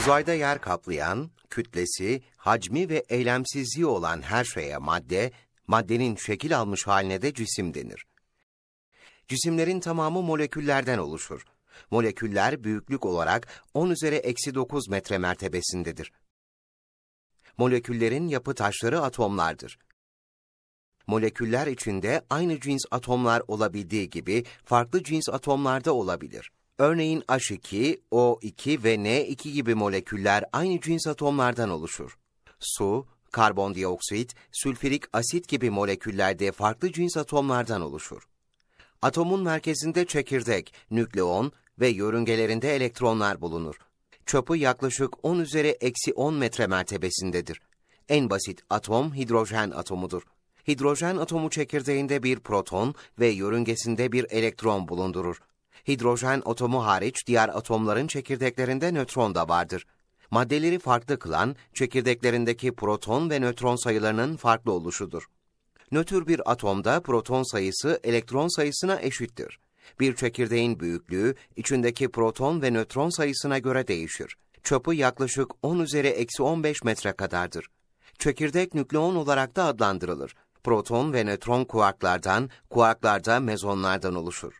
Uzayda yer kaplayan, kütlesi, hacmi ve eylemsizliği olan her şeye madde, maddenin şekil almış haline de cisim denir. Cisimlerin tamamı moleküllerden oluşur. Moleküller büyüklük olarak 10 üzeri eksi 9 metre mertebesindedir. Moleküllerin yapı taşları atomlardır. Moleküller içinde aynı cins atomlar olabildiği gibi farklı cins atomlarda olabilir. Örneğin H2, O2 ve N2 gibi moleküller aynı cins atomlardan oluşur. Su, karbondioksit, sülfürik asit gibi moleküller de farklı cins atomlardan oluşur. Atomun merkezinde çekirdek, nükleon ve yörüngelerinde elektronlar bulunur. Çapı yaklaşık 10 üzeri eksi 10 metre mertebesindedir. En basit atom hidrojen atomudur. Hidrojen atomu çekirdeğinde bir proton ve yörüngesinde bir elektron bulundurur hidrojen atomu hariç diğer atomların çekirdeklerinde nötron da vardır. Maddeleri farklı kılan çekirdeklerindeki proton ve nötron sayılarının farklı oluşudur. Nötr bir atomda proton sayısı elektron sayısına eşittir. Bir çekirdeğin büyüklüğü içindeki proton ve nötron sayısına göre değişir. Çapı yaklaşık 10 üzeri eksi 15 metre kadardır. Çekirdek nükleon olarak da adlandırılır proton ve nötron kuarklardan, kuarklarda mezonlardan oluşur.